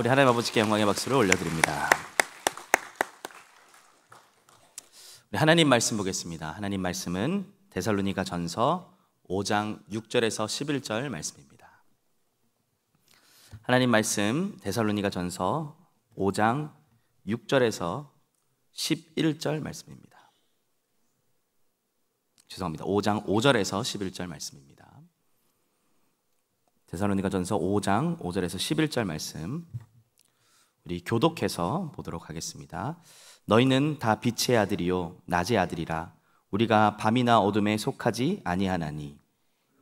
우리 하나님 아버지께 영광의 박수를 올려드립니다. 우리 하나님 말씀 보겠습니다. 하나님 말씀은 데살로니가 전서 5장 6절에서 11절 말씀입니다. 하나님 말씀 데살로니가 전서 5장 6절에서 11절 말씀입니다. 죄송합니다. 5장 5절에서 11절 말씀입니다. 데살로니가 전서 5장 5절에서 11절 말씀 우리 교독해서 보도록 하겠습니다. 너희는 다 빛의 아들이요 낮의 아들이라 우리가 밤이나 어둠에 속하지 아니하나니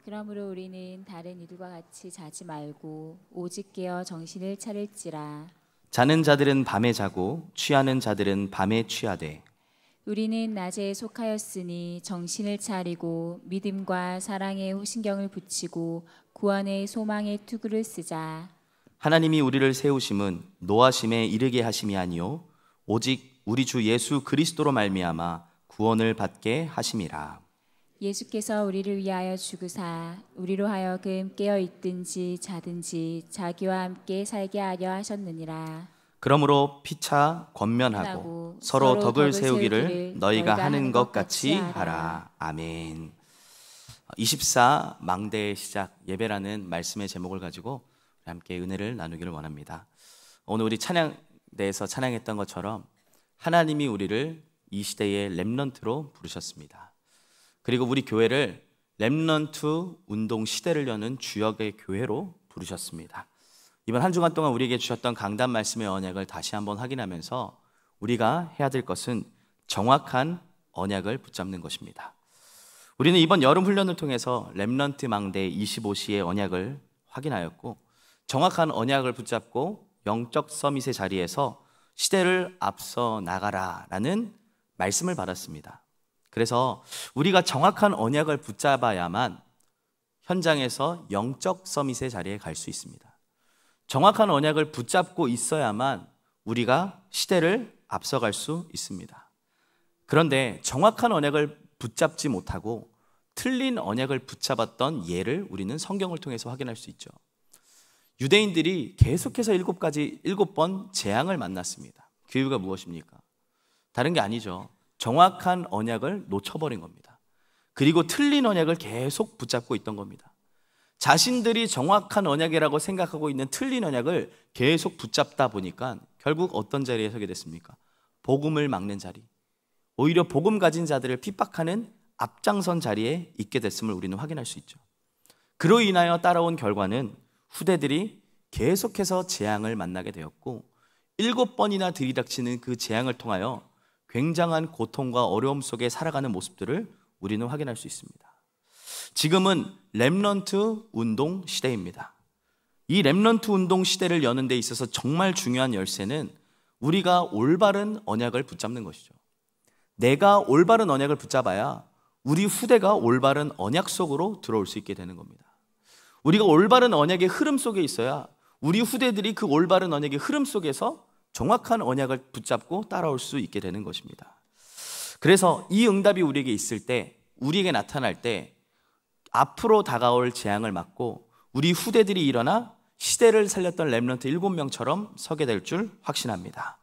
그러므로 우리는 다른 이들과 같이 자지 말고 오직 깨어 정신을 차릴지라 자는 자들은 밤에 자고 취하는 자들은 밤에 취하되 우리는 낮에 속하였으니 정신을 차리고 믿음과 사랑에 호신경을 붙이고 구원의 소망의 투구를 쓰자 하나님이 우리를 세우심은 노하심에 이르게 하심이 아니요 오직 우리 주 예수 그리스도로 말미암아 구원을 받게 하심이라. 예수께서 우리를 위하여 죽으사 우리로 하여금 깨어 있든지 자든지 자기와 함께 살게 하려 하셨느니라. 그러므로 피차 권면하고 서로, 서로 덕을, 덕을 세우기를, 세우기를 너희가 하는 것 같이 하라. 아멘. 24 망대의 시작 예배라는 말씀의 제목을 가지고 함께 은혜를 나누기를 원합니다. 오늘 우리 찬양 내에서 찬양했던 것처럼 하나님이 우리를 이 시대의 렘넌트로 부르셨습니다. 그리고 우리 교회를 렘넌트 운동 시대를 여는 주역의 교회로 부르셨습니다. 이번 한 주간 동안 우리에게 주셨던 강단 말씀의 언약을 다시 한번 확인하면서 우리가 해야 될 것은 정확한 언약을 붙잡는 것입니다. 우리는 이번 여름 훈련을 통해서 렘넌트 망대 25시의 언약을 확인하였고 정확한 언약을 붙잡고 영적 서밋의 자리에서 시대를 앞서 나가라라는 말씀을 받았습니다. 그래서 우리가 정확한 언약을 붙잡아야만 현장에서 영적 서밋의 자리에 갈 수 있습니다. 정확한 언약을 붙잡고 있어야만 우리가 시대를 앞서갈 수 있습니다. 그런데 정확한 언약을 붙잡지 못하고 틀린 언약을 붙잡았던 예를 우리는 성경을 통해서 확인할 수 있죠. 유대인들이 계속해서 일곱 가지 일곱 번 재앙을 만났습니다. 그 이유가 무엇입니까? 다른 게 아니죠. 정확한 언약을 놓쳐버린 겁니다. 그리고 틀린 언약을 계속 붙잡고 있던 겁니다. 자신들이 정확한 언약이라고 생각하고 있는 틀린 언약을 계속 붙잡다 보니까 결국 어떤 자리에 서게 됐습니까? 복음을 막는 자리. 오히려 복음 가진 자들을 핍박하는 앞장선 자리에 있게 됐음을 우리는 확인할 수 있죠. 그로 인하여 따라온 결과는 후대들이 계속해서 재앙을 만나게 되었고 일곱 번이나 들이닥치는 그 재앙을 통하여 굉장한 고통과 어려움 속에 살아가는 모습들을 우리는 확인할 수 있습니다. 지금은 렘런트 운동 시대입니다. 이렘런트 운동 시대를 여는 데 있어서 정말 중요한 열쇠는 우리가 올바른 언약을 붙잡는 것이죠. 내가 올바른 언약을 붙잡아야 우리 후대가 올바른 언약 속으로 들어올 수 있게 되는 겁니다. 우리가 올바른 언약의 흐름 속에 있어야 우리 후대들이 그 올바른 언약의 흐름 속에서 정확한 언약을 붙잡고 따라올 수 있게 되는 것입니다. 그래서 이 응답이 우리에게 있을 때, 우리에게 나타날 때, 앞으로 다가올 재앙을 막고 우리 후대들이 일어나 시대를 살렸던 렘런트 7명처럼 서게 될 줄 확신합니다.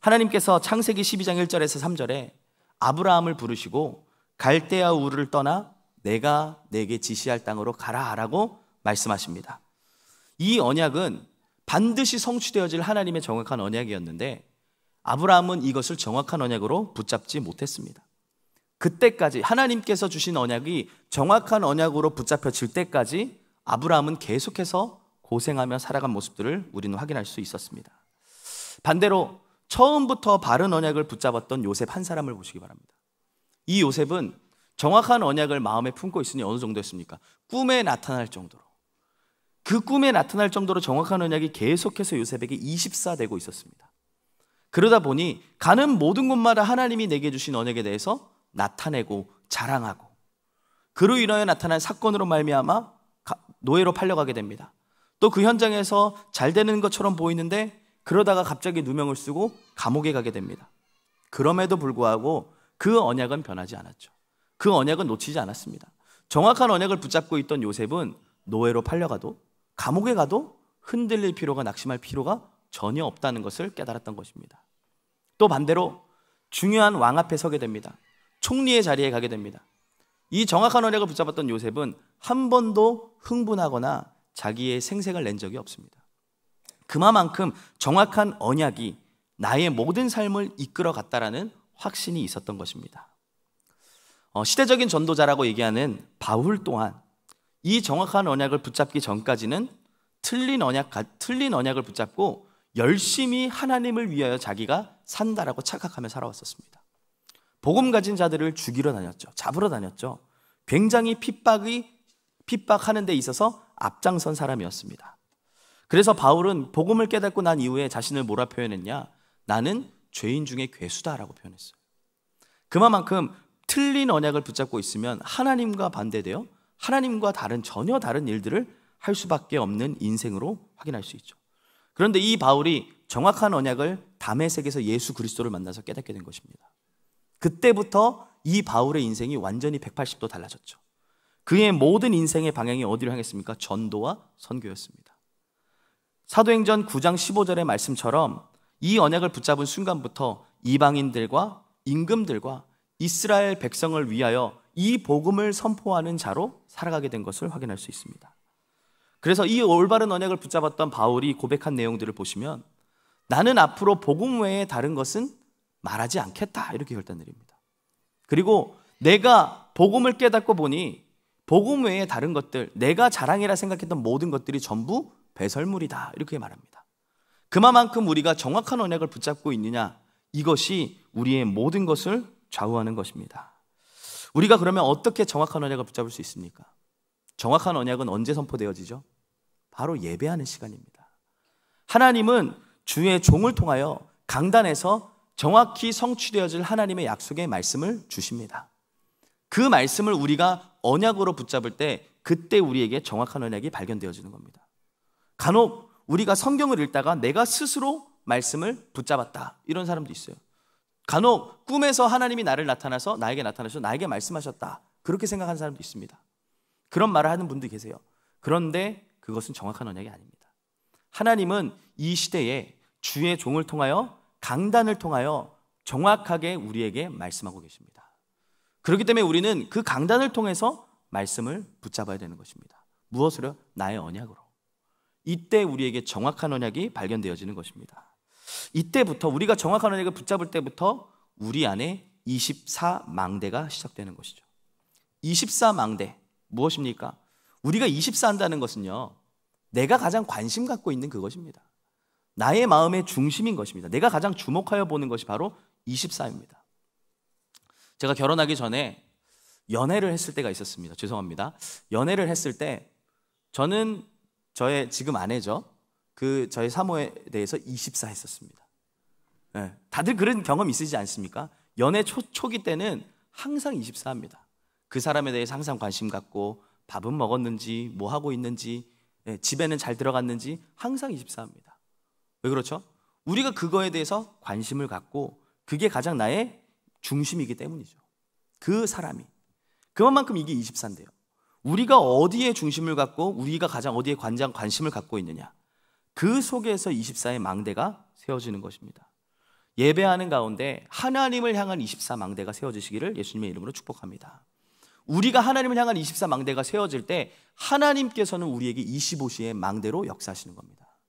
하나님께서 창세기 12장 1절에서 3절에 아브라함을 부르시고 갈대아 우를 르 떠나 내가 내게 지시할 땅으로 가라라고 말씀하십니다. 이 언약은 반드시 성취되어질 하나님의 정확한 언약이었는데 아브라함은 이것을 정확한 언약으로 붙잡지 못했습니다. 그때까지 하나님께서 주신 언약이 정확한 언약으로 붙잡혀질 때까지 아브라함은 계속해서 고생하며 살아간 모습들을 우리는 확인할 수 있었습니다. 반대로 처음부터 바른 언약을 붙잡았던 요셉 한 사람을 보시기 바랍니다. 이 요셉은 정확한 언약을 마음에 품고 있으니 어느 정도였습니까? 꿈에 나타날 정도로. 그 꿈에 나타날 정도로 정확한 언약이 계속해서 요셉에게 24되고 있었습니다. 그러다 보니 가는 모든 곳마다 하나님이 내게 주신 언약에 대해서 나타내고 자랑하고 그로 인하여 나타난 사건으로 말미암아 노예로 팔려가게 됩니다. 또 그 현장에서 잘 되는 것처럼 보이는데 그러다가 갑자기 누명을 쓰고 감옥에 가게 됩니다. 그럼에도 불구하고 그 언약은 변하지 않았죠. 그 언약은 놓치지 않았습니다. 정확한 언약을 붙잡고 있던 요셉은 노예로 팔려가도 감옥에 가도 흔들릴 필요가 낙심할 필요가 전혀 없다는 것을 깨달았던 것입니다. 또 반대로 중요한 왕 앞에 서게 됩니다. 총리의 자리에 가게 됩니다. 이 정확한 언약을 붙잡았던 요셉은 한 번도 흥분하거나 자기의 생색을 낸 적이 없습니다. 그만큼 마 정확한 언약이 나의 모든 삶을 이끌어 갔다라는 확신이 있었던 것입니다. 어, 시대적인 전도자라고 얘기하는 바울 또한 이 정확한 언약을 붙잡기 전까지는 틀린 언약 틀린 언약을 붙잡고 열심히 하나님을 위하여 자기가 산다라고 착각하며 살아왔었습니다. 복음 가진 자들을 죽이러 다녔죠. 잡으러 다녔죠. 굉장히 핍박이 핍박하는 데 있어서 앞장선 사람이었습니다. 그래서 바울은 복음을 깨닫고 난 이후에 자신을 뭐라 표현했냐? 나는 죄인 중에 괴수다라고 표현했어요. 그만큼 틀린 언약을 붙잡고 있으면 하나님과 반대되어 하나님과 다른 전혀 다른 일들을 할 수밖에 없는 인생으로 확인할 수 있죠. 그런데 이 바울이 정확한 언약을 담의세계에서 예수 그리스도를 만나서 깨닫게 된 것입니다. 그때부터 이 바울의 인생이 완전히 180도 달라졌죠. 그의 모든 인생의 방향이 어디로 향했습니까? 전도와 선교였습니다. 사도행전 9장 15절의 말씀처럼 이 언약을 붙잡은 순간부터 이방인들과 임금들과 이스라엘 백성을 위하여 이 복음을 선포하는 자로 살아가게 된 것을 확인할 수 있습니다. 그래서 이 올바른 언약을 붙잡았던 바울이 고백한 내용들을 보시면 나는 앞으로 복음 외에 다른 것은 말하지 않겠다 이렇게 결단 드립니다 그리고 내가 복음을 깨닫고 보니 복음 외에 다른 것들, 내가 자랑이라 생각했던 모든 것들이 전부 배설물이다 이렇게 말합니다. 그만큼 우리가 정확한 언약을 붙잡고 있느냐 이것이 우리의 모든 것을 좌우하는 것입니다. 우리가 그러면 어떻게 정확한 언약을 붙잡을 수 있습니까? 정확한 언약은 언제 선포되어지죠? 바로 예배하는 시간입니다. 하나님은 주의 종을 통하여 강단에서 정확히 성취되어질 하나님의 약속의 말씀을 주십니다. 그 말씀을 우리가 언약으로 붙잡을 때 그때 우리에게 정확한 언약이 발견되어지는 겁니다. 간혹 우리가 성경을 읽다가 내가 스스로 말씀을 붙잡았다. 이런 사람도 있어요. 간혹 꿈에서 하나님이 나를 나타나서 나에게 나타나셔 나에게 말씀하셨다. 그렇게 생각하는 사람도 있습니다. 그런 말을 하는 분도 계세요. 그런데 그것은 정확한 언약이 아닙니다. 하나님은 이 시대에 주의 종을 통하여 강단을 통하여 정확하게 우리에게 말씀하고 계십니다. 그렇기 때문에 우리는 그 강단을 통해서 말씀을 붙잡아야 되는 것입니다. 무엇으로? 나의 언약으로. 이때 우리에게 정확한 언약이 발견되어지는 것입니다. 이때부터 우리가 정확한 언약을 붙잡을 때부터 우리 안에 24망대가 시작되는 것이죠. 24망대 무엇입니까? 우리가 24 한다는 것은요. 내가 가장 관심 갖고 있는 그것입니다. 나의 마음의 중심인 것입니다. 내가 가장 주목하여 보는 것이 바로 24입니다. 제가 결혼하기 전에 연애를 했을 때가 있었습니다. 죄송합니다. 연애를 했을 때 저는 저의 지금 아내죠. 그 저의 사모에 대해서 24 했었습니다. 네, 예, 다들 그런 경험 있으지 않습니까? 연애 초, 초기 때는 항상 24 합니다. 그 사람에 대해서 항상 관심 갖고 밥은 먹었는지 뭐 하고 있는지 네, 집에는 잘 들어갔는지 항상 24 합니다. 왜 그렇죠? 우리가 그거에 대해서 관심을 갖고 그게 가장 나의 중심이기 때문이죠. 그 사람이. 그만큼 이게 24인데요. 우리가 어디에 중심을 갖고 우리가 가장 어디에 관장 관심을 갖고 있느냐. 그 속에서 24의 망대가 세워지는 것입니다. 예배하는 가운데 하나님을 향한 24 망대가 세워지시기를 예수님의 이름으로 축복합니다. 우리가 하나님을 향한 24 망대가 세워질 때 하나님께서는 우리에게 25시의 망대로 역사하시는 겁니다.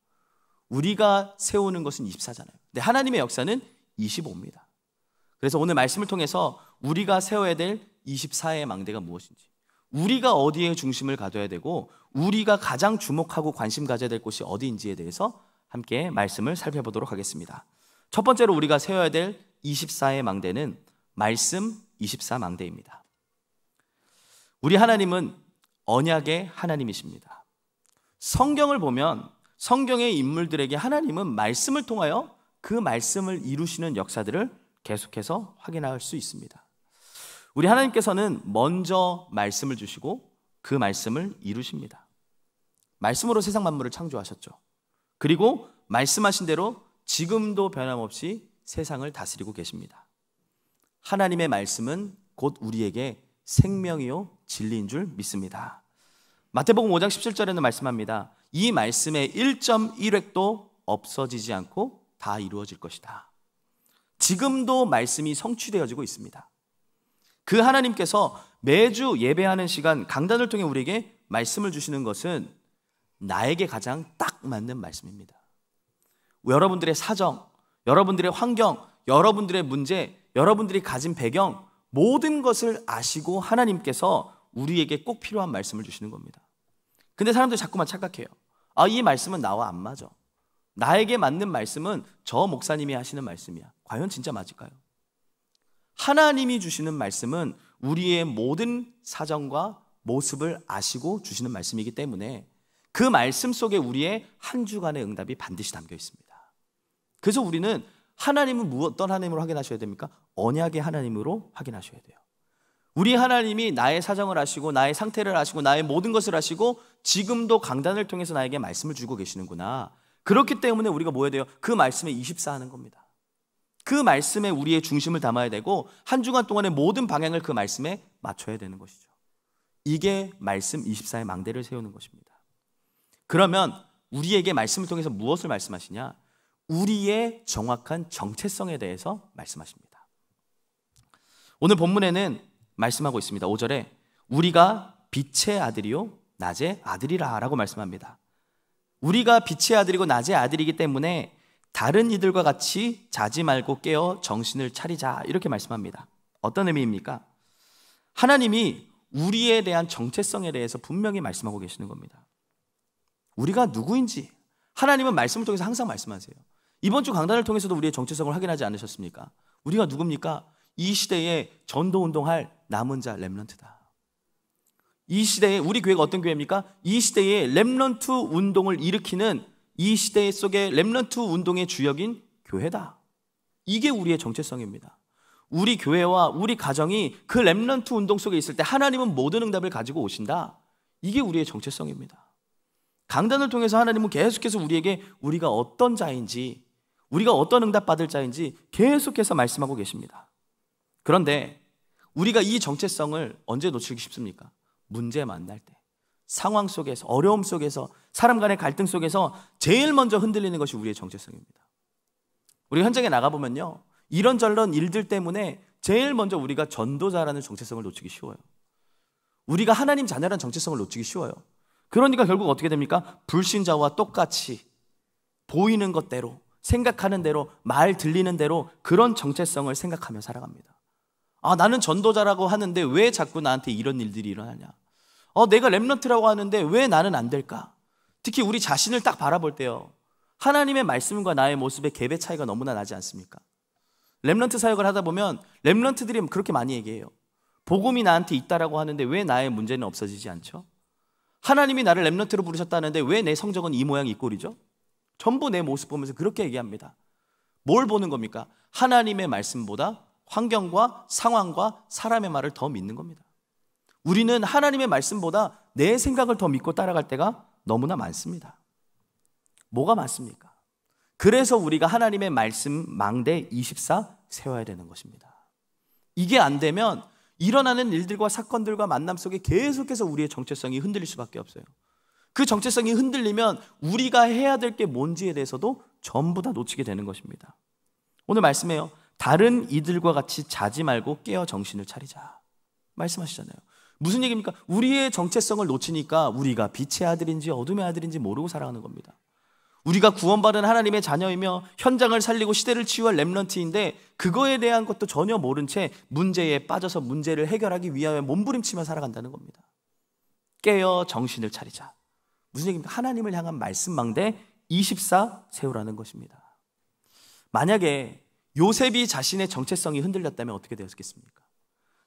우리가 세우는 것은 24잖아요. 근데 하나님의 역사는 25입니다. 그래서 오늘 말씀을 통해서 우리가 세워야 될 24의 망대가 무엇인지 우리가 어디에 중심을 가둬야 되고 우리가 가장 주목하고 관심 가져야 될 곳이 어디인지에 대해서 함께 말씀을 살펴보도록 하겠습니다. 첫 번째로 우리가 세워야 될 24의 망대는 말씀 24 망대입니다. 우리 하나님은 언약의 하나님이십니다. 성경을 보면 성경의 인물들에게 하나님은 말씀을 통하여 그 말씀을 이루시는 역사들을 계속해서 확인할 수 있습니다. 우리 하나님께서는 먼저 말씀을 주시고 그 말씀을 이루십니다. 말씀으로 세상 만물을 창조하셨죠. 그리고 말씀하신 대로 지금도 변함없이 세상을 다스리고 계십니다. 하나님의 말씀은 곧 우리에게 생명이요 진리인 줄 믿습니다. 마태복음 5장 17절에는 말씀합니다. 이 말씀의 1.1획도 없어지지 않고 다 이루어질 것이다. 지금도 말씀이 성취되어지고 있습니다. 그 하나님께서 매주 예배하는 시간 강단을 통해 우리에게 말씀을 주시는 것은 나에게 가장 딱 맞는 말씀입니다. 여러분들의 사정, 여러분들의 환경, 여러분들의 문제, 여러분들이 가진 배경 모든 것을 아시고 하나님께서 우리에게 꼭 필요한 말씀을 주시는 겁니다. 근데 사람들이 자꾸만 착각해요. 아, 이 말씀은 나와 안 맞아. 나에게 맞는 말씀은 저 목사님이 하시는 말씀이야. 과연 진짜 맞을까요? 하나님이 주시는 말씀은 우리의 모든 사정과 모습을 아시고 주시는 말씀이기 때문에 그 말씀 속에 우리의 한 주간의 응답이 반드시 담겨 있습니다. 그래서 우리는 하나님은 어떤 하나님으로 확인하셔야 됩니까? 언약의 하나님으로 확인하셔야 돼요. 우리 하나님이 나의 사정을 아시고 나의 상태를 아시고 나의 모든 것을 아시고 지금도 강단을 통해서 나에게 말씀을 주고 계시는구나. 그렇기 때문에 우리가 뭐 해야 돼요? 그 말씀에 24하는 겁니다. 그 말씀에 우리의 중심을 담아야 되고 한 주간 동안의 모든 방향을 그 말씀에 맞춰야 되는 것이죠. 이게 말씀 24의 망대를 세우는 것입니다. 그러면 우리에게 말씀을 통해서 무엇을 말씀하시냐? 우리의 정확한 정체성에 대해서 말씀하십니다. 오늘 본문에는 말씀하고 있습니다. 5절에 우리가 빛의 아들이요 낮의 아들이라라고 말씀합니다. 우리가 빛의 아들이고 낮의 아들이기 때문에 다른 이들과 같이 자지 말고 깨어 정신을 차리자. 이렇게 말씀합니다. 어떤 의미입니까? 하나님이 우리에 대한 정체성에 대해서 분명히 말씀하고 계시는 겁니다. 우리가 누구인지 하나님은 말씀을 통해서 항상 말씀하세요. 이번 주 강단을 통해서도 우리의 정체성을 확인하지 않으셨습니까? 우리가 누굽니까? 이 시대에 전도 운동할 남은 자 렘런트다. 이 시대에 우리 교회가 어떤 교회입니까? 이 시대에 렘런트 운동을 일으키는 이 시대 속의 렘런트 운동의 주역인 교회다. 이게 우리의 정체성입니다. 우리 교회와 우리 가정이 그 렘런트 운동 속에 있을 때 하나님은 모든 응답을 가지고 오신다. 이게 우리의 정체성입니다. 강단을 통해서 하나님은 계속해서 우리에게 우리가 어떤 자인지, 우리가 어떤 응답받을 자인지 계속해서 말씀하고 계십니다. 그런데 우리가 이 정체성을 언제 놓치기 쉽습니까? 문제 만날 때, 상황 속에서, 어려움 속에서 사람 간의 갈등 속에서 제일 먼저 흔들리는 것이 우리의 정체성입니다. 우리 현장에 나가보면요. 이런저런 일들 때문에 제일 먼저 우리가 전도자라는 정체성을 놓치기 쉬워요. 우리가 하나님 자녀라는 정체성을 놓치기 쉬워요. 그러니까 결국 어떻게 됩니까? 불신자와 똑같이 보이는 것대로, 생각하는 대로, 말 들리는 대로 그런 정체성을 생각하며 살아갑니다. 아, 나는 전도자라고 하는데 왜 자꾸 나한테 이런 일들이 일어나냐? 어, 내가 랩런트라고 하는데 왜 나는 안 될까? 특히 우리 자신을 딱 바라볼 때요. 하나님의 말씀과 나의 모습의 갭의 차이가 너무나 나지 않습니까? 렘런트 사역을 하다 보면 렘런트들이 그렇게 많이 얘기해요. 복음이 나한테 있다라고 하는데 왜 나의 문제는 없어지지 않죠? 하나님이 나를 렘런트로 부르셨다는데 왜 내 성적은 이 모양 이 꼴이죠? 전부 내 모습 보면서 그렇게 얘기합니다. 뭘 보는 겁니까? 하나님의 말씀보다 환경과 상황과 사람의 말을 더 믿는 겁니다. 우리는 하나님의 말씀보다 내 생각을 더 믿고 따라갈 때가 너무나 많습니다. 뭐가 많습니까? 그래서 우리가 하나님의 말씀 망대 24 세워야 되는 것입니다. 이게 안 되면 일어나는 일들과 사건들과 만남 속에 계속해서 우리의 정체성이 흔들릴 수밖에 없어요. 그 정체성이 흔들리면 우리가 해야 될 게 뭔지에 대해서도 전부 다 놓치게 되는 것입니다. 오늘 말씀해요. 다른 이들과 같이 자지 말고 깨어 정신을 차리자. 말씀하시잖아요. 무슨 얘기입니까? 우리의 정체성을 놓치니까 우리가 빛의 아들인지 어둠의 아들인지 모르고 살아가는 겁니다. 우리가 구원받은 하나님의 자녀이며 현장을 살리고 시대를 치유할 렘런트인데 그거에 대한 것도 전혀 모른 채 문제에 빠져서 문제를 해결하기 위하여 몸부림치며 살아간다는 겁니다. 깨어 정신을 차리자. 무슨 얘기입니까? 하나님을 향한 말씀망대 24 세우라는 것입니다. 만약에 요셉이 자신의 정체성이 흔들렸다면 어떻게 되었겠습니까?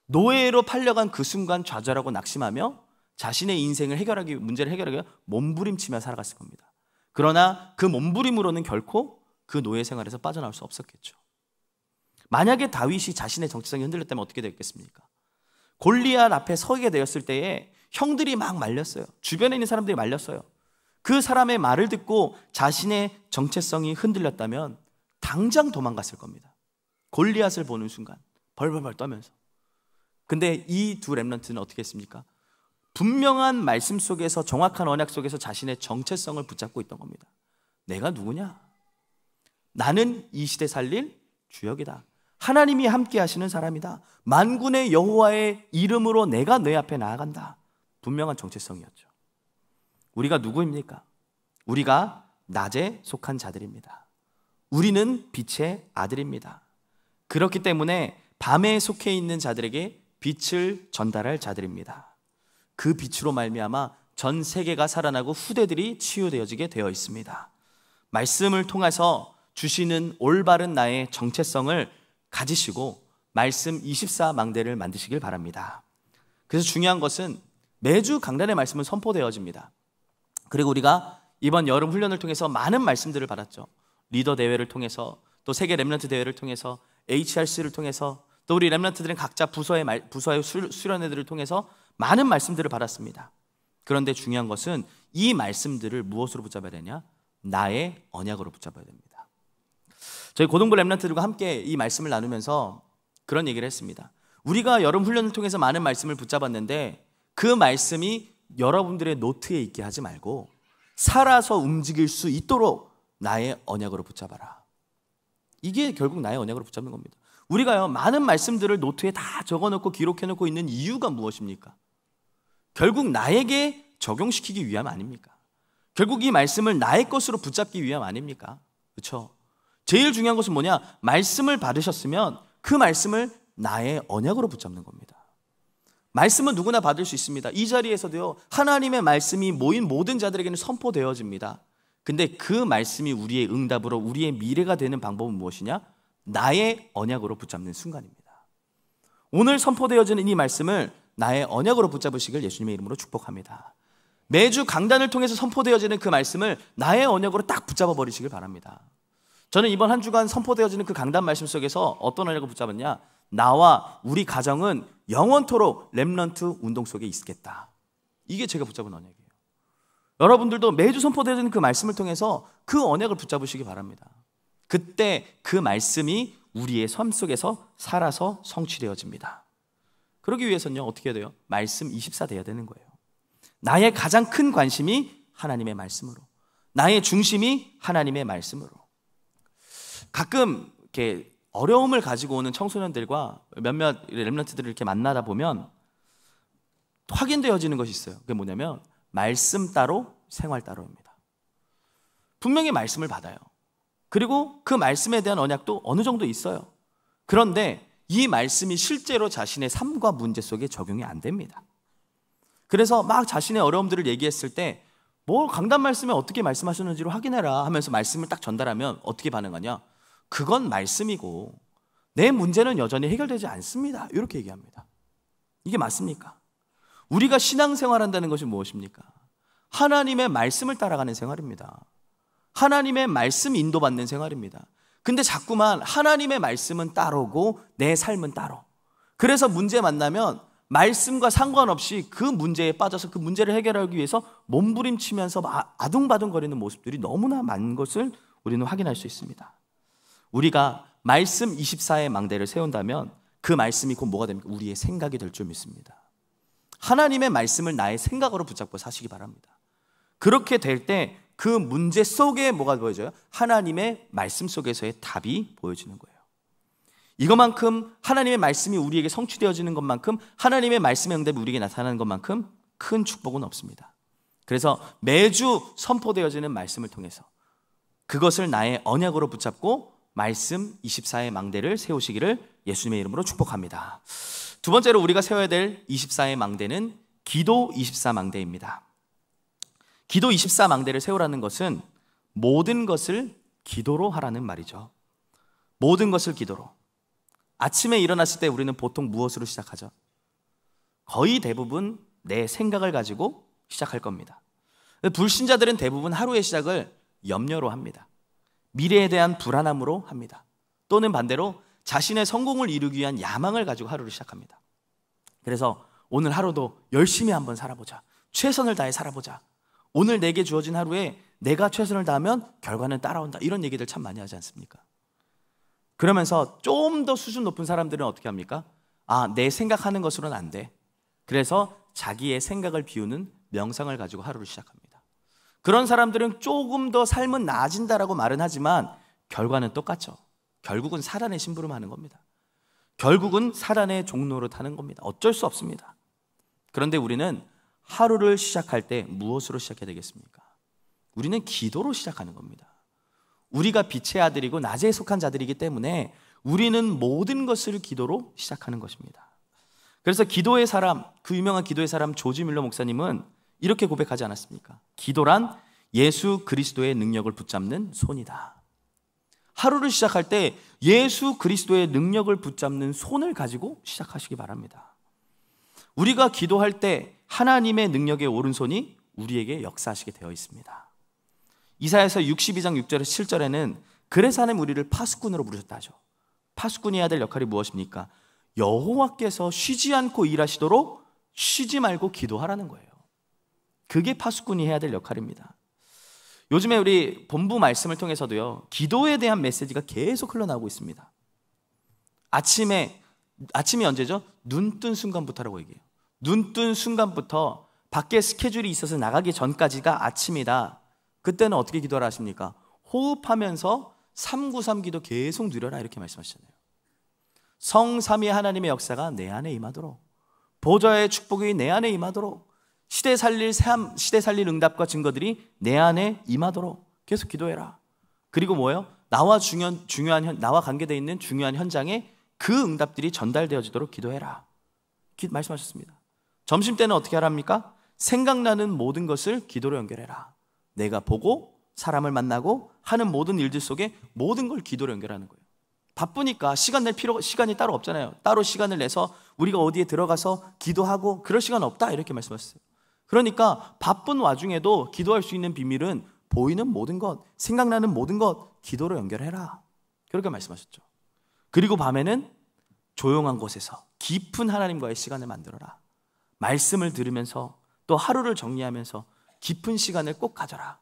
노예로 팔려간 그 순간 좌절하고 낙심하며 자신의 인생을 해결하기 문제를 해결하기 위해 몸부림치며 살아갔을 겁니다. 그러나 그 몸부림으로는 결코 그 노예 생활에서 빠져나올 수 없었겠죠. 만약에 다윗이 자신의 정체성이 흔들렸다면 어떻게 됐겠습니까? 골리앗 앞에 서게 되었을 때에 형들이 막 말렸어요. 주변에 있는 사람들이 말렸어요. 그 사람의 말을 듣고 자신의 정체성이 흔들렸다면 당장 도망갔을 겁니다. 골리앗을 보는 순간 벌벌벌 떠면서 근데 이두렘런트는 어떻게 했습니까? 분명한 말씀 속에서 정확한 언약 속에서 자신의 정체성을 붙잡고 있던 겁니다. 내가 누구냐? 나는 이 시대 살릴 주역이다. 하나님이 함께 하시는 사람이다. 만군의 여호와의 이름으로 내가 너 앞에 나아간다. 분명한 정체성이었죠. 우리가 누구입니까? 우리가 낮에 속한 자들입니다. 우리는 빛의 아들입니다. 그렇기 때문에 밤에 속해 있는 자들에게 빛을 전달할 자들입니다. 그 빛으로 말미암아 전 세계가 살아나고 후대들이 치유되어지게 되어 있습니다. 말씀을 통해서 주시는 올바른 나의 정체성을 가지시고 말씀 24망대를 만드시길 바랍니다. 그래서 중요한 것은 매주 강단의 말씀은 선포되어집니다. 그리고 우리가 이번 여름 훈련을 통해서 많은 말씀들을 받았죠. 리더 대회를 통해서 또 세계 랩런트 대회를 통해서 HRC를 통해서 또 우리 렘런트들은 각자 부서의 말, 부서의 수련회들을 통해서 많은 말씀들을 받았습니다. 그런데 중요한 것은 이 말씀들을 무엇으로 붙잡아야 되냐? 나의 언약으로 붙잡아야 됩니다. 저희 고등부 렘런트들과 함께 이 말씀을 나누면서 그런 얘기를 했습니다. 우리가 여름 훈련을 통해서 많은 말씀을 붙잡았는데 그 말씀이 여러분들의 노트에 있게 하지 말고 살아서 움직일 수 있도록 나의 언약으로 붙잡아라. 이게 결국 나의 언약으로 붙잡는 겁니다. 우리가요, 많은 말씀들을 노트에 다 적어놓고 기록해놓고 있는 이유가 무엇입니까? 결국 나에게 적용시키기 위함 아닙니까? 결국 이 말씀을 나의 것으로 붙잡기 위함 아닙니까? 그렇 제일 중요한 것은 뭐냐? 말씀을 받으셨으면 그 말씀을 나의 언약으로 붙잡는 겁니다. 말씀은 누구나 받을 수 있습니다. 이 자리에서도요, 하나님의 말씀이 모인 모든 자들에게는 선포되어집니다. 근데 그 말씀이 우리의 응답으로 우리의 미래가 되는 방법은 무엇이냐? 나의 언약으로 붙잡는 순간입니다. 오늘 선포되어지는 이 말씀을 나의 언약으로 붙잡으시길 예수님의 이름으로 축복합니다. 매주 강단을 통해서 선포되어지는 그 말씀을 나의 언약으로 딱 붙잡아 버리시길 바랍니다. 저는 이번 한 주간 선포되어지는 그 강단 말씀 속에서 어떤 언약을 붙잡았냐? 나와 우리 가정은 영원토록 렘넌트 운동 속에 있겠다. 이게 제가 붙잡은 언약이에요. 여러분들도 매주 선포되어지는 그 말씀을 통해서 그 언약을 붙잡으시기 바랍니다. 그때 그 말씀이 우리의 삶 속에서 살아서 성취되어집니다. 그러기 위해서는요, 어떻게 해야 돼요? 말씀 24 돼야 되는 거예요. 나의 가장 큰 관심이 하나님의 말씀으로. 나의 중심이 하나님의 말씀으로. 가끔 이렇게 어려움을 가지고 오는 청소년들과 몇몇 렘런트들을 이렇게 만나다 보면 확인되어지는 것이 있어요. 그게 뭐냐면 말씀 따로 생활 따로입니다. 분명히 말씀을 받아요. 그리고 그 말씀에 대한 언약도 어느 정도 있어요. 그런데 이 말씀이 실제로 자신의 삶과 문제 속에 적용이 안 됩니다. 그래서 막 자신의 어려움들을 얘기했을 때, 뭐 강단 말씀에 어떻게 말씀하셨는지로 확인해라 하면서 말씀을 딱 전달하면 어떻게 반응하냐? 그건 말씀이고, 내 문제는 여전히 해결되지 않습니다. 이렇게 얘기합니다. 이게 맞습니까? 우리가 신앙생활 한다는 것이 무엇입니까? 하나님의 말씀을 따라가는 생활입니다. 하나님의 말씀 인도받는 생활입니다. 근데 자꾸만 하나님의 말씀은 따로고 내 삶은 따로. 그래서 문제 만나면 말씀과 상관없이 그 문제에 빠져서 그 문제를 해결하기 위해서 몸부림치면서 아둥바둥거리는 모습들이 너무나 많은 것을 우리는 확인할 수 있습니다. 우리가 말씀 24의 망대를 세운다면 그 말씀이 곧 뭐가 됩니까? 우리의 생각이 될 줄 믿습니다. 하나님의 말씀을 나의 생각으로 붙잡고 사시기 바랍니다. 그렇게 될때 그 문제 속에 뭐가 보여져요? 하나님의 말씀 속에서의 답이 보여지는 거예요. 이것만큼 하나님의 말씀이 우리에게 성취되어지는 것만큼 하나님의 말씀의 응답이 우리에게 나타나는 것만큼 큰 축복은 없습니다. 그래서 매주 선포되어지는 말씀을 통해서 그것을 나의 언약으로 붙잡고 말씀 24의 망대를 세우시기를 예수님의 이름으로 축복합니다. 두 번째로 우리가 세워야 될 24의 망대는 기도 24 망대입니다. 기도 24망대를 세우라는 것은 모든 것을 기도로 하라는 말이죠. 모든 것을 기도로. 아침에 일어났을 때 우리는 보통 무엇으로 시작하죠? 거의 대부분 내 생각을 가지고 시작할 겁니다. 불신자들은 대부분 하루의 시작을 염려로 합니다. 미래에 대한 불안함으로 합니다. 또는 반대로 자신의 성공을 이루기 위한 야망을 가지고 하루를 시작합니다. 그래서 오늘 하루도 열심히 한번 살아보자. 최선을 다해 살아보자. 오늘 내게 주어진 하루에 내가 최선을 다하면 결과는 따라온다. 이런 얘기들 참 많이 하지 않습니까? 그러면서 좀 더 수준 높은 사람들은 어떻게 합니까? 아, 내 생각하는 것으로는 안 돼. 그래서 자기의 생각을 비우는 명상을 가지고 하루를 시작합니다. 그런 사람들은 조금 더 삶은 나아진다라고 말은 하지만 결과는 똑같죠. 결국은 사단의 심부름하는 겁니다. 결국은 사단의 종로로 타는 겁니다. 어쩔 수 없습니다. 그런데 우리는 하루를 시작할 때 무엇으로 시작해야 되겠습니까? 우리는 기도로 시작하는 겁니다. 우리가 빛의 아들이고 낮에 속한 자들이기 때문에 우리는 모든 것을 기도로 시작하는 것입니다. 그래서 기도의 사람, 그 유명한 기도의 사람 조지 밀러 목사님은 이렇게 고백하지 않았습니까? 기도란 예수 그리스도의 능력을 붙잡는 손이다. 하루를 시작할 때 예수 그리스도의 능력을 붙잡는 손을 가지고 시작하시기 바랍니다. 우리가 기도할 때 하나님의 능력의 오른손이 우리에게 역사하시게 되어 있습니다. 이사에서 62장 6절에서 7절에는 그래서 하나님 우리를 파수꾼으로 부르셨다 죠 파수꾼이 해야 될 역할이 무엇입니까? 여호와께서 쉬지 않고 일하시도록 쉬지 말고 기도하라는 거예요. 그게 파수꾼이 해야 될 역할입니다. 요즘에 우리 본부 말씀을 통해서도요, 기도에 대한 메시지가 계속 흘러나오고 있습니다. 아침에, 아침이 언제죠? 눈 뜬 순간부터라고 얘기해요. 눈뜬 순간부터 밖에 스케줄이 있어서 나가기 전까지가 아침이다. 그때는 어떻게 기도를 하십니까? 호흡하면서 393 기도 계속 누려라 이렇게 말씀하셨잖아요. 성삼위 하나님의 역사가 내 안에 임하도록 보좌의 축복이 내 안에 임하도록 시대 살릴 삶, 시대 살릴 응답과 증거들이 내 안에 임하도록 계속 기도해라. 그리고 뭐예요? 나와 중요한, 중요한 나와 관계되어 있는 중요한 현장에 그 응답들이 전달되어지도록 기도해라. 기, 말씀하셨습니다. 점심 때는 어떻게 하랍니까? 생각나는 모든 것을 기도로 연결해라. 내가 보고 사람을 만나고 하는 모든 일들 속에 모든 걸 기도로 연결하는 거예요. 바쁘니까 시간 낼 필요 시간이 따로 없잖아요. 따로 시간을 내서 우리가 어디에 들어가서 기도하고 그럴 시간 없다 이렇게 말씀하셨어요. 그러니까 바쁜 와중에도 기도할 수 있는 비밀은 보이는 모든 것, 생각나는 모든 것 기도로 연결해라. 그렇게 말씀하셨죠. 그리고 밤에는 조용한 곳에서 깊은 하나님과의 시간을 만들어라. 말씀을 들으면서 또 하루를 정리하면서 깊은 시간을 꼭 가져라.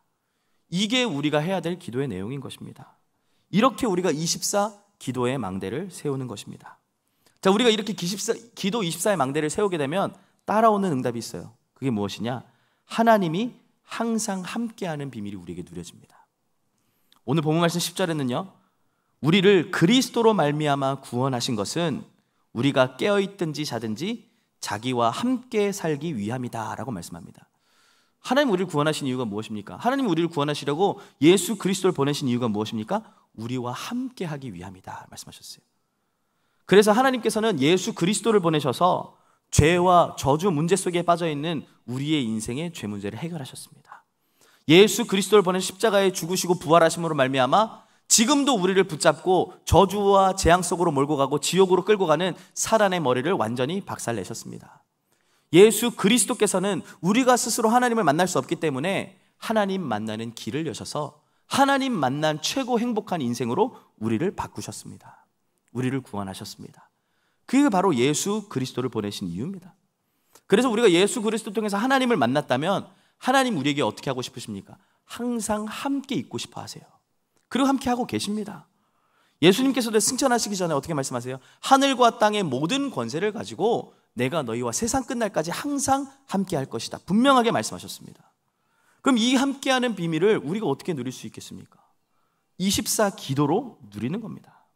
이게 우리가 해야 될 기도의 내용인 것입니다. 이렇게 우리가 24 기도의 망대를 세우는 것입니다. 자, 우리가 이렇게 기십사, 기도 24의 망대를 세우게 되면 따라오는 응답이 있어요. 그게 무엇이냐? 하나님이 항상 함께하는 비밀이 우리에게 누려집니다. 오늘 본문 말씀 10절에는요. 우리를 그리스도로 말미암아 구원하신 것은 우리가 깨어 있든지 자든지 자기와 함께 살기 위함이다라고 말씀합니다. 하나님 우리를 구원하신 이유가 무엇입니까? 하나님 우리를 구원하시려고 예수 그리스도를 보내신 이유가 무엇입니까? 우리와 함께 하기 위함이다 말씀하셨어요. 그래서 하나님께서는 예수 그리스도를 보내셔서 죄와 저주 문제 속에 빠져 있는 우리의 인생의 죄 문제를 해결하셨습니다. 예수 그리스도를 보낸 십자가에 죽으시고 부활하심으로 말미암아 지금도 우리를 붙잡고 저주와 재앙 속으로 몰고 가고 지옥으로 끌고 가는 사단의 머리를 완전히 박살내셨습니다. 예수 그리스도께서는 우리가 스스로 하나님을 만날 수 없기 때문에 하나님 만나는 길을 여셔서 하나님 만난 최고 행복한 인생으로 우리를 바꾸셨습니다. 우리를 구원하셨습니다. 그게 바로 예수 그리스도를 보내신 이유입니다. 그래서 우리가 예수 그리스도 통해서 하나님을 만났다면 하나님 우리에게 어떻게 하고 싶으십니까? 항상 함께 있고 싶어 하세요. 그리고 함께 하고 계십니다. 예수님께서도 승천하시기 전에 어떻게 말씀하세요? 하늘과 땅의 모든 권세를 가지고 내가 너희와 세상 끝날까지 항상 함께 할 것이다. 분명하게 말씀하셨습니다. 그럼 이 함께하는 비밀을 우리가 어떻게 누릴 수 있겠습니까? 24 기도로 누리는 겁니다.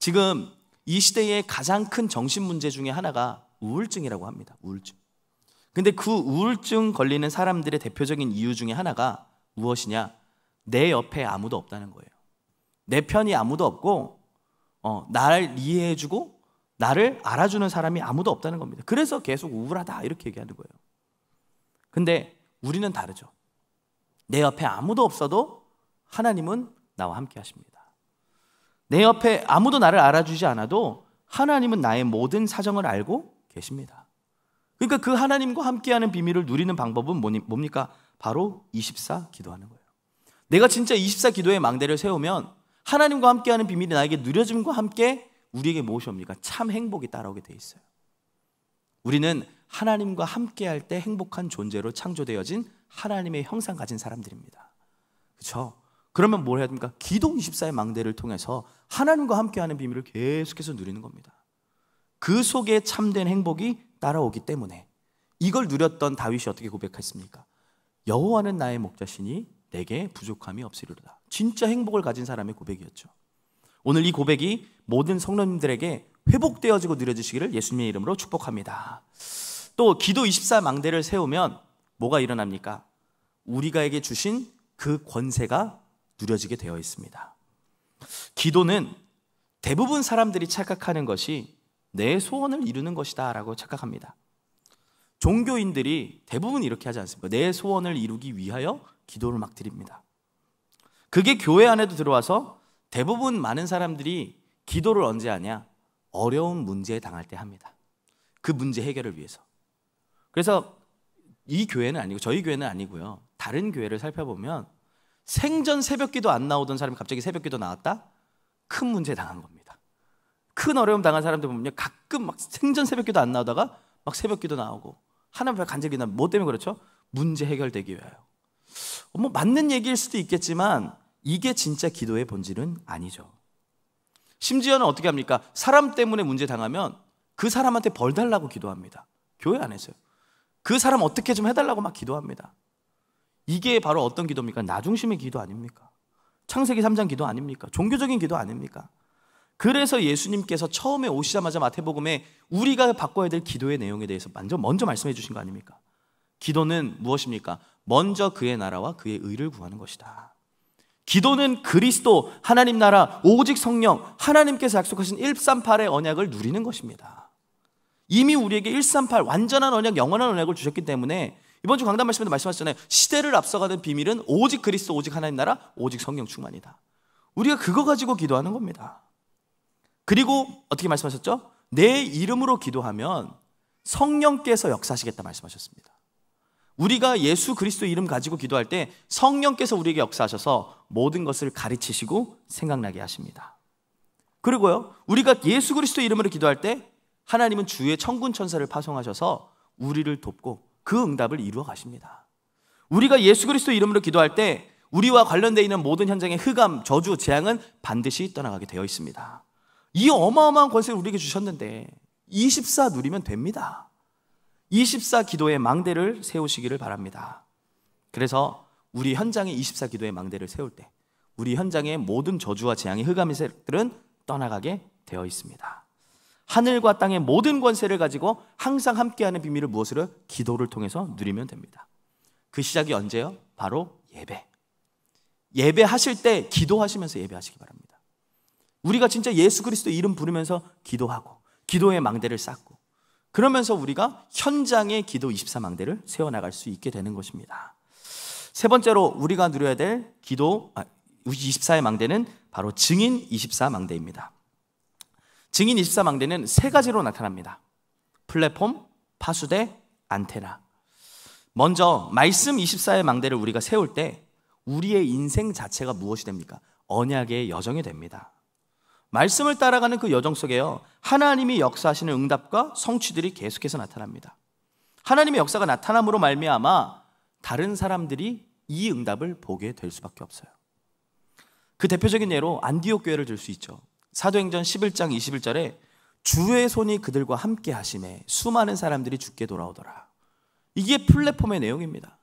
지금 이 시대의 가장 큰 정신 문제 중에 하나가 우울증이라고 합니다. 우울증. 근데 그 우울증 걸리는 사람들의 대표적인 이유 중에 하나가 무엇이냐? 내 옆에 아무도 없다는 거예요. 내 편이 아무도 없고, 어, 나를 이해해주고, 나를 알아주는 사람이 아무도 없다는 겁니다. 그래서 계속 우울하다, 이렇게 얘기하는 거예요. 근데 우리는 다르죠. 내 옆에 아무도 없어도 하나님은 나와 함께 하십니다. 내 옆에 아무도 나를 알아주지 않아도 하나님은 나의 모든 사정을 알고 계십니다. 그러니까 그 하나님과 함께하는 비밀을 누리는 방법은 뭡니까? 바로 24 기도하는 거예요. 내가 진짜 24 기도의 망대를 세우면 하나님과 함께하는 비밀이 나에게 누려짐과 함께 우리에게 무엇이 옵니까? 참 행복이 따라오게 돼 있어요. 우리는 하나님과 함께할 때 행복한 존재로 창조되어진 하나님의 형상 가진 사람들입니다. 그렇죠? 그러면 뭘 해야 됩니까? 기도 24의 망대를 통해서 하나님과 함께하는 비밀을 계속해서 누리는 겁니다. 그 속에 참된 행복이 따라오기 때문에 이걸 누렸던 다윗이 어떻게 고백했습니까? 여호와는 나의 목자시니 내게 부족함이 없으리로다. 진짜 행복을 가진 사람의 고백이었죠. 오늘 이 고백이 모든 성도님들에게 회복되어지고 느려지시기를 예수님의 이름으로 축복합니다. 또 기도 24 망대를 세우면 뭐가 일어납니까? 우리가에게 주신 그 권세가 누려지게 되어 있습니다. 기도는 대부분 사람들이 착각하는 것이 내 소원을 이루는 것이다 라고 착각합니다. 종교인들이 대부분 이렇게 하지 않습니까? 내 소원을 이루기 위하여 기도를 막 드립니다. 그게 교회 안에도 들어와서 대부분 많은 사람들이 기도를 언제 하냐? 어려운 문제에 당할 때 합니다. 그 문제 해결을 위해서. 그래서 이 교회는 아니고 저희 교회는 아니고요. 다른 교회를 살펴보면 생전 새벽기도 안 나오던 사람이 갑자기 새벽기도 나왔다? 큰 문제 당한 겁니다. 큰 어려움 당한 사람들 보면 가끔 막 생전 새벽기도 안 나오다가 막 새벽기도 나오고 하나님 앞에 간절히 나 뭐 때문에 그렇죠? 문제 해결되기 위하여. 어, 뭐 맞는 얘기일 수도 있겠지만 이게 진짜 기도의 본질은 아니죠. 심지어는 어떻게 합니까? 사람 때문에 문제 당하면 그 사람한테 벌 달라고 기도합니다. 교회 안에서요. 그 사람 어떻게 좀 해달라고 막 기도합니다. 이게 바로 어떤 기도입니까? 나중심의 기도 아닙니까? 창세기 3장 기도 아닙니까? 종교적인 기도 아닙니까? 그래서 예수님께서 처음에 오시자마자 마태복음에 우리가 바꿔야 될 기도의 내용에 대해서 먼저 말씀해 주신 거 아닙니까? 기도는 무엇입니까? 먼저 그의 나라와 그의 의를 구하는 것이다. 기도는 그리스도, 하나님 나라, 오직 성령, 하나님께서 약속하신 138의 언약을 누리는 것입니다. 이미 우리에게 138 완전한 언약, 영원한 언약을 주셨기 때문에 이번 주 강단 말씀에도 말씀하셨잖아요. 시대를 앞서가는 비밀은 오직 그리스도, 오직 하나님 나라, 오직 성령 충만이다. 우리가 그거 가지고 기도하는 겁니다. 그리고 어떻게 말씀하셨죠? 내 이름으로 기도하면 성령께서 역사하시겠다 말씀하셨습니다. 우리가 예수 그리스도 이름 가지고 기도할 때 성령께서 우리에게 역사하셔서 모든 것을 가르치시고 생각나게 하십니다. 그리고요. 우리가 예수 그리스도 이름으로 기도할 때 하나님은 주의 천군 천사를 파송하셔서 우리를 돕고 그 응답을 이루어 가십니다. 우리가 예수 그리스도 이름으로 기도할 때 우리와 관련되어 있는 모든 현장의 흑암, 저주, 재앙은 반드시 떠나가게 되어 있습니다. 이 어마어마한 권세를 우리에게 주셨는데 24 누리면 됩니다. 24 기도의 망대를 세우시기를 바랍니다. 그래서 우리 현장에24 기도의 망대를 세울 때 우리 현장의 모든 저주와 재앙의 흑암의 세력들은 떠나가게 되어 있습니다. 하늘과 땅의 모든 권세를 가지고 항상 함께하는 비밀을 무엇으로 기도를 통해서 누리면 됩니다. 그 시작이 언제요? 바로 예배. 예배하실 때 기도하시면서 예배하시기 바랍니다. 우리가 진짜 예수 그리스도 이름 부르면서 기도하고 기도의 망대를 쌓고 그러면서 우리가 현장의 기도 24망대를 세워나갈 수 있게 되는 것입니다. 세 번째로 우리가 누려야 될 기도 24의 아, 망대는 바로 증인 24망대입니다. 증인 24망대는 세 가지로 나타납니다. 플랫폼, 파수대, 안테나. 먼저 말씀 24의 망대를 우리가 세울 때 우리의 인생 자체가 무엇이 됩니까? 언약의 여정이 됩니다. 말씀을 따라가는 그 여정 속에요. 하나님이 역사하시는 응답과 성취들이 계속해서 나타납니다. 하나님의 역사가 나타남으로 말미암아 다른 사람들이 이 응답을 보게 될 수밖에 없어요. 그 대표적인 예로 안디옥 교회를 들 수 있죠. 사도행전 11장 21절에 주의 손이 그들과 함께 하심에 수많은 사람들이 죽게 돌아오더라. 이게 플랫폼의 내용입니다.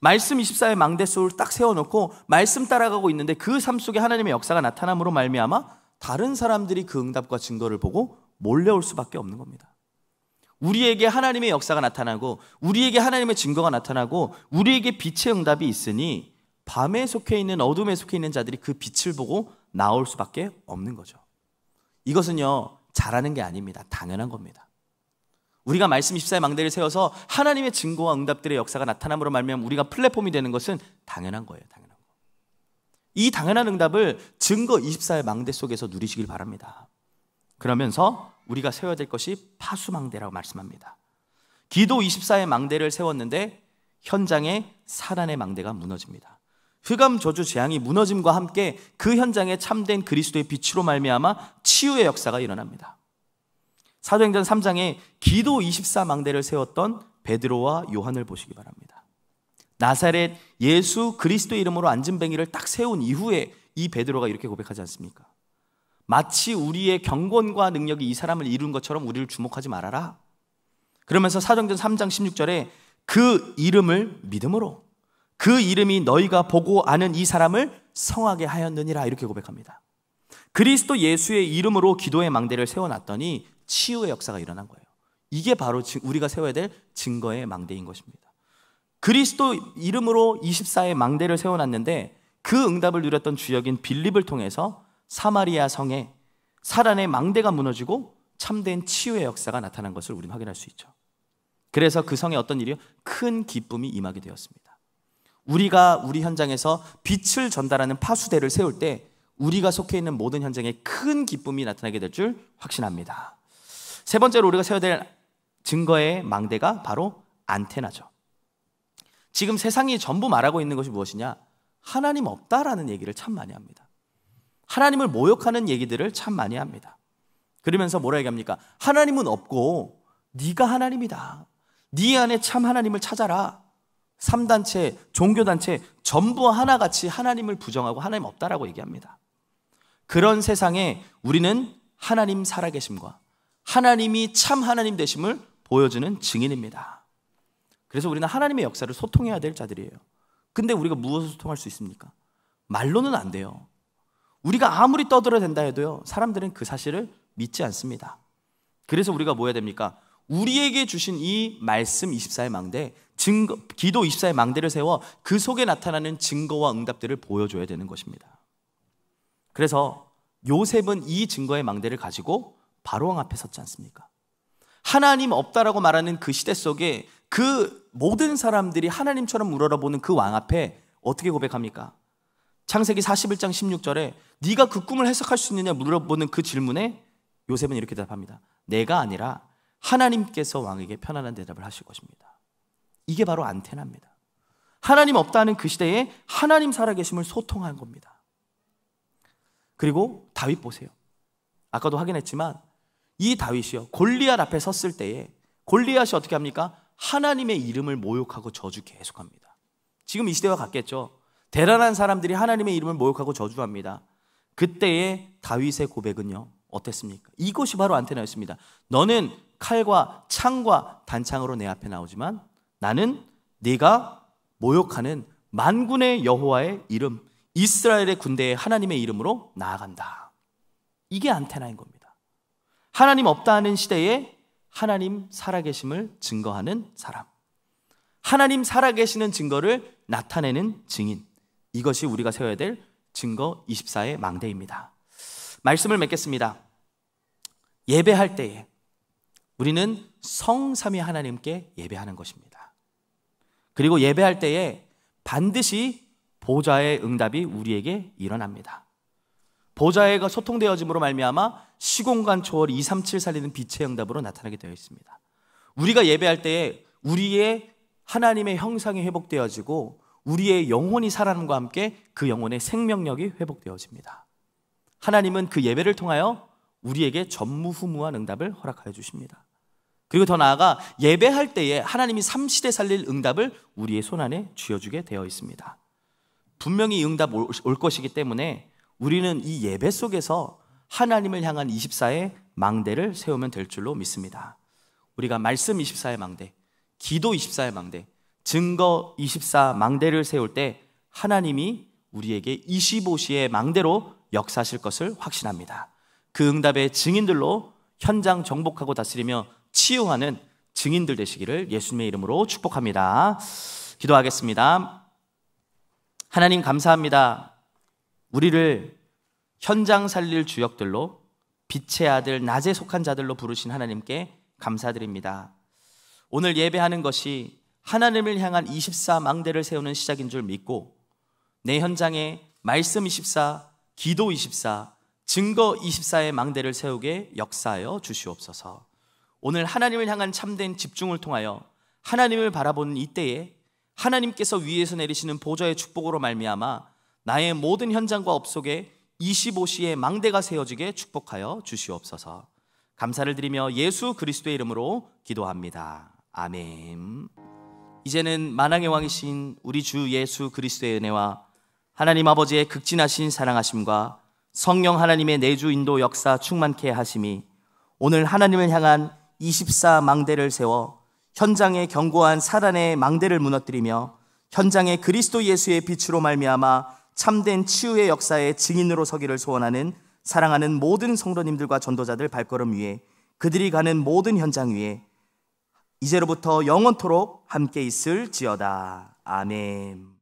말씀 24의 망대소를 딱 세워놓고 말씀 따라가고 있는데 그 삶 속에 하나님의 역사가 나타남으로 말미암아 다른 사람들이 그 응답과 증거를 보고 몰려올 수밖에 없는 겁니다. 우리에게 하나님의 역사가 나타나고 우리에게 하나님의 증거가 나타나고 우리에게 빛의 응답이 있으니 밤에 속해 있는 어둠에 속해 있는 자들이 그 빛을 보고 나올 수밖에 없는 거죠. 이것은요 잘하는 게 아닙니다. 당연한 겁니다. 우리가 말씀 14의 망대를 세워서 하나님의 증거와 응답들의 역사가 나타남으로 말미 우리가 플랫폼이 되는 것은 당연한 거예요. 당연한 이 당연한 응답을 증거 24의 망대 속에서 누리시길 바랍니다. 그러면서 우리가 세워야 될 것이 파수망대라고 말씀합니다. 기도 24의 망대를 세웠는데 현장에 사단의 망대가 무너집니다. 흑암 저주 재앙이 무너짐과 함께 그 현장에 참된 그리스도의 빛으로 말미암아 치유의 역사가 일어납니다. 사도행전 3장에 기도 24 망대를 세웠던 베드로와 요한을 보시기 바랍니다. 나사렛 예수 그리스도 이름으로 앉은 뱅이를딱 세운 이후에 이 베드로가 이렇게 고백하지 않습니까? 마치 우리의 경건과 능력이 이 사람을 이룬 것처럼 우리를 주목하지 말아라. 그러면서 사정전 3장 16절에 그 이름을 믿음으로 그 이름이 너희가 보고 아는 이 사람을 성하게 하였느니라 이렇게 고백합니다. 그리스도 예수의 이름으로 기도의 망대를 세워놨더니 치유의 역사가 일어난 거예요. 이게 바로 우리가 세워야 될 증거의 망대인 것입니다. 그리스도 이름으로 24의 망대를 세워놨는데 그 응답을 누렸던 주역인 빌립을 통해서 사마리아 성에 사단의 망대가 무너지고 참된 치유의 역사가 나타난 것을 우리는 확인할 수 있죠. 그래서 그 성에 어떤 일이요? 큰 기쁨이 임하게 되었습니다. 우리가 우리 현장에서 빛을 전달하는 파수대를 세울 때 우리가 속해 있는 모든 현장에 큰 기쁨이 나타나게 될 줄 확신합니다. 세 번째로 우리가 세워야 될 증거의 망대가 바로 안테나죠. 지금 세상이 전부 말하고 있는 것이 무엇이냐? 하나님 없다라는 얘기를 참 많이 합니다. 하나님을 모욕하는 얘기들을 참 많이 합니다. 그러면서 뭐라 얘기합니까? 하나님은 없고 네가 하나님이다. 네 안에 참 하나님을 찾아라. 3단체, 종교단체 전부 하나같이 하나님을 부정하고 하나님 없다라고 얘기합니다. 그런 세상에 우리는 하나님 살아계심과 하나님이 참 하나님 되심을 보여주는 증인입니다. 그래서 우리는 하나님의 역사를 소통해야 될 자들이에요. 근데 우리가 무엇을 소통할 수 있습니까? 말로는 안 돼요. 우리가 아무리 떠들어 야 된다 해도요, 사람들은 그 사실을 믿지 않습니다. 그래서 우리가 뭐 해야 됩니까? 우리에게 주신 이 말씀 24의 망대, 증거, 기도 24의 망대를 세워 그 속에 나타나는 증거와 응답들을 보여줘야 되는 것입니다. 그래서 요셉은 이 증거의 망대를 가지고 바로왕 앞에 섰지 않습니까? 하나님 없다라고 말하는 그 시대 속에 그 모든 사람들이 하나님처럼 우러러보는 그 왕 앞에 어떻게 고백합니까? 창세기 41장 16절에 네가 그 꿈을 해석할 수 있느냐 물어보는 그 질문에 요셉은 이렇게 대답합니다. 내가 아니라 하나님께서 왕에게 편안한 대답을 하실 것입니다. 이게 바로 안테나입니다. 하나님 없다는 그 시대에 하나님 살아계심을 소통한 겁니다. 그리고 다윗 보세요. 아까도 확인했지만 이 다윗이요. 골리앗 앞에 섰을 때에 골리앗이 어떻게 합니까? 하나님의 이름을 모욕하고 저주 계속합니다. 지금 이 시대와 같겠죠. 대단한 사람들이 하나님의 이름을 모욕하고 저주합니다. 그때의 다윗의 고백은요. 어땠습니까? 이것이 바로 안테나였습니다. 너는 칼과 창과 단창으로 내 앞에 나오지만 나는 네가 모욕하는 만군의 여호와의 이름 이스라엘의 군대의 하나님의 이름으로 나아간다. 이게 안테나인 겁니다. 하나님 없다 하는 시대에 하나님 살아계심을 증거하는 사람. 하나님 살아계시는 증거를 나타내는 증인. 이것이 우리가 세워야 될 증거 24의 망대입니다. 말씀을 맺겠습니다. 예배할 때에 우리는 성삼위 하나님께 예배하는 것입니다. 그리고 예배할 때에 반드시 보좌의 응답이 우리에게 일어납니다. 보좌에가 소통되어짐으로 말미암아 시공간 초월 237 살리는 빛의 응답으로 나타나게 되어 있습니다. 우리가 예배할 때에 우리의 하나님의 형상이 회복되어지고 우리의 영혼이 살아남과 함께 그 영혼의 생명력이 회복되어집니다. 하나님은 그 예배를 통하여 우리에게 전무후무한 응답을 허락하여 주십니다. 그리고 더 나아가 예배할 때에 하나님이 삼시대 살릴 응답을 우리의 손안에 쥐어주게 되어 있습니다. 분명히 응답 올 것이기 때문에 우리는 이 예배 속에서 하나님을 향한 24의 망대를 세우면 될 줄로 믿습니다. 우리가 말씀 24의 망대, 기도 24의 망대, 증거 24 망대를 세울 때 하나님이 우리에게 25시의 망대로 역사하실 것을 확신합니다. 그 응답의 증인들로 현장 정복하고 다스리며 치유하는 증인들 되시기를 예수님의 이름으로 축복합니다. 기도하겠습니다. 하나님 감사합니다. 우리를 현장 살릴 주역들로 빛의 아들 낮에 속한 자들로 부르신 하나님께 감사드립니다. 오늘 예배하는 것이 하나님을 향한 24망대를 세우는 시작인 줄 믿고 내 현장에 말씀 24, 기도 24, 증거 24의 망대를 세우게 역사하여 주시옵소서. 오늘 하나님을 향한 참된 집중을 통하여 하나님을 바라보는 이때에 하나님께서 위에서 내리시는 보좌의 축복으로 말미암아 나의 모든 현장과 업 속에 25시에 망대가 세워지게 축복하여 주시옵소서. 감사를 드리며 예수 그리스도의 이름으로 기도합니다. 아멘. 이제는 만왕의 왕이신 우리 주 예수 그리스도의 은혜와 하나님 아버지의 극진하신 사랑하심과 성령 하나님의 내주 인도 역사 충만케 하심이 오늘 하나님을 향한 24망대를 세워 현장의 견고한 사단의 망대를 무너뜨리며 현장의 그리스도 예수의 빛으로 말미암아 참된 치유의 역사의 증인으로 서기를 소원하는 사랑하는 모든 성도님들과 전도자들 발걸음 위에 그들이 가는 모든 현장 위에 이제로부터 영원토록 함께 있을 지어다. 아멘.